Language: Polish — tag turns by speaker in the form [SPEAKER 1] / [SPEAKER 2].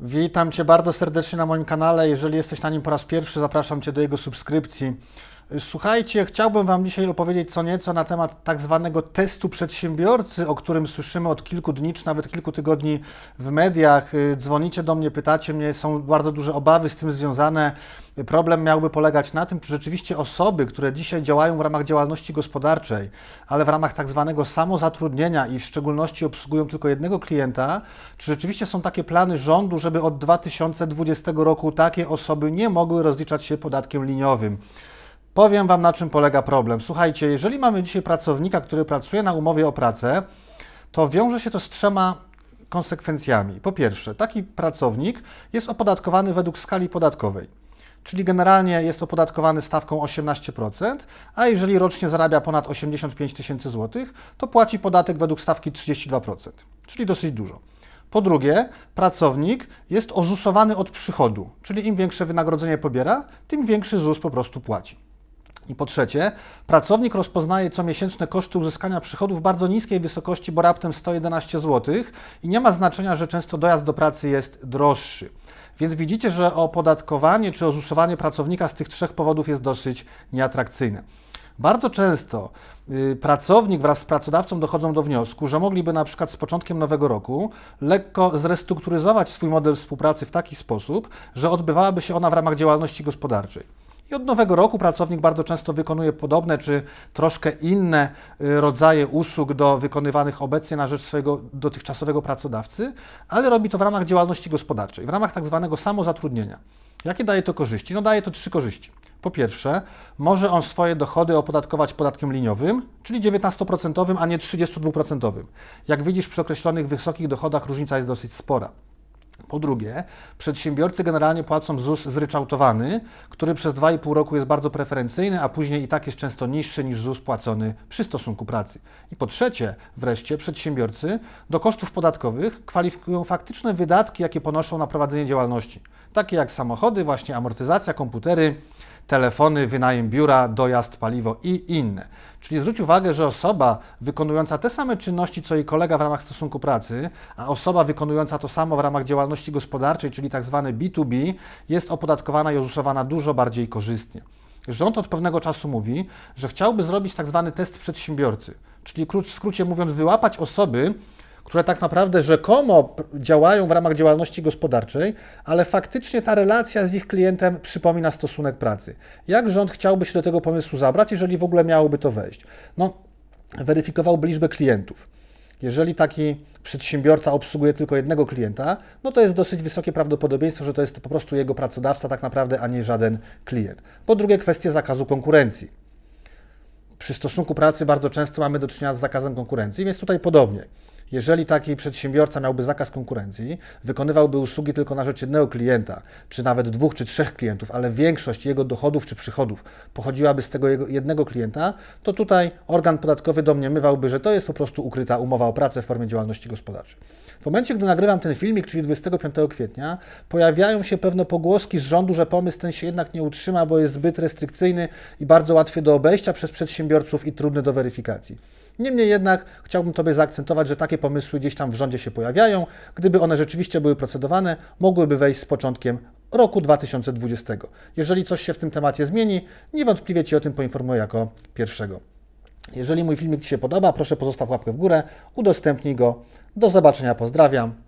[SPEAKER 1] Witam Cię bardzo serdecznie na moim kanale. Jeżeli jesteś na nim po raz pierwszy, zapraszam Cię do jego subskrypcji. Słuchajcie, chciałbym Wam dzisiaj opowiedzieć co nieco na temat tak zwanego testu przedsiębiorcy, o którym słyszymy od kilku dni, czy nawet kilku tygodni w mediach. Dzwonicie do mnie, pytacie mnie, są bardzo duże obawy z tym związane. Problem miałby polegać na tym, czy rzeczywiście osoby, które dzisiaj działają w ramach działalności gospodarczej, ale w ramach tak zwanego samozatrudnienia i w szczególności obsługują tylko jednego klienta, czy rzeczywiście są takie plany rządu, żeby od 2020 roku takie osoby nie mogły rozliczać się podatkiem liniowym. Powiem Wam, na czym polega problem. Słuchajcie, jeżeli mamy dzisiaj pracownika, który pracuje na umowie o pracę, to wiąże się to z trzema konsekwencjami. Po pierwsze, taki pracownik jest opodatkowany według skali podatkowej czyli generalnie jest opodatkowany stawką 18%, a jeżeli rocznie zarabia ponad 85 tysięcy złotych, to płaci podatek według stawki 32%, czyli dosyć dużo. Po drugie, pracownik jest ozusowany od przychodu, czyli im większe wynagrodzenie pobiera, tym większy ZUS po prostu płaci. I po trzecie, pracownik rozpoznaje comiesięczne koszty uzyskania przychodów bardzo niskiej wysokości, bo raptem 111 zł i nie ma znaczenia, że często dojazd do pracy jest droższy. Więc widzicie, że opodatkowanie czy ozusowanie pracownika z tych trzech powodów jest dosyć nieatrakcyjne. Bardzo często y, pracownik wraz z pracodawcą dochodzą do wniosku, że mogliby na przykład z początkiem nowego roku lekko zrestrukturyzować swój model współpracy w taki sposób, że odbywałaby się ona w ramach działalności gospodarczej. I od nowego roku pracownik bardzo często wykonuje podobne czy troszkę inne y, rodzaje usług do wykonywanych obecnie na rzecz swojego dotychczasowego pracodawcy, ale robi to w ramach działalności gospodarczej, w ramach tak zwanego samozatrudnienia. Jakie daje to korzyści? No daje to trzy korzyści. Po pierwsze, może on swoje dochody opodatkować podatkiem liniowym, czyli 19%, a nie 32%. Jak widzisz, przy określonych wysokich dochodach różnica jest dosyć spora. Po drugie, przedsiębiorcy generalnie płacą ZUS zryczałtowany, który przez 2,5 roku jest bardzo preferencyjny, a później i tak jest często niższy niż ZUS płacony przy stosunku pracy. I po trzecie, wreszcie, przedsiębiorcy do kosztów podatkowych kwalifikują faktyczne wydatki, jakie ponoszą na prowadzenie działalności, takie jak samochody, właśnie amortyzacja, komputery, telefony, wynajem biura, dojazd, paliwo i inne. Czyli zwróć uwagę, że osoba wykonująca te same czynności, co jej kolega w ramach stosunku pracy, a osoba wykonująca to samo w ramach działalności gospodarczej, czyli tak B2B, jest opodatkowana i ozusowana dużo bardziej korzystnie. Rząd od pewnego czasu mówi, że chciałby zrobić tak zwany test przedsiębiorcy, czyli w skrócie mówiąc, wyłapać osoby, które tak naprawdę rzekomo działają w ramach działalności gospodarczej, ale faktycznie ta relacja z ich klientem przypomina stosunek pracy. Jak rząd chciałby się do tego pomysłu zabrać, jeżeli w ogóle miałoby to wejść? No, weryfikowałby liczbę klientów. Jeżeli taki przedsiębiorca obsługuje tylko jednego klienta, no to jest dosyć wysokie prawdopodobieństwo, że to jest po prostu jego pracodawca tak naprawdę, a nie żaden klient. Po drugie, kwestia zakazu konkurencji. Przy stosunku pracy bardzo często mamy do czynienia z zakazem konkurencji, więc tutaj podobnie. Jeżeli taki przedsiębiorca miałby zakaz konkurencji, wykonywałby usługi tylko na rzecz jednego klienta, czy nawet dwóch czy trzech klientów, ale większość jego dochodów czy przychodów pochodziłaby z tego jednego klienta, to tutaj organ podatkowy domniemywałby, że to jest po prostu ukryta umowa o pracę w formie działalności gospodarczej. W momencie, gdy nagrywam ten filmik, czyli 25 kwietnia, pojawiają się pewne pogłoski z rządu, że pomysł ten się jednak nie utrzyma, bo jest zbyt restrykcyjny i bardzo łatwy do obejścia przez przedsiębiorców i trudny do weryfikacji. Niemniej jednak chciałbym Tobie zaakcentować, że takie pomysły gdzieś tam w rządzie się pojawiają. Gdyby one rzeczywiście były procedowane, mogłyby wejść z początkiem roku 2020. Jeżeli coś się w tym temacie zmieni, niewątpliwie Cię o tym poinformuję jako pierwszego. Jeżeli mój filmik Ci się podoba, proszę pozostaw łapkę w górę, udostępnij go. Do zobaczenia, pozdrawiam.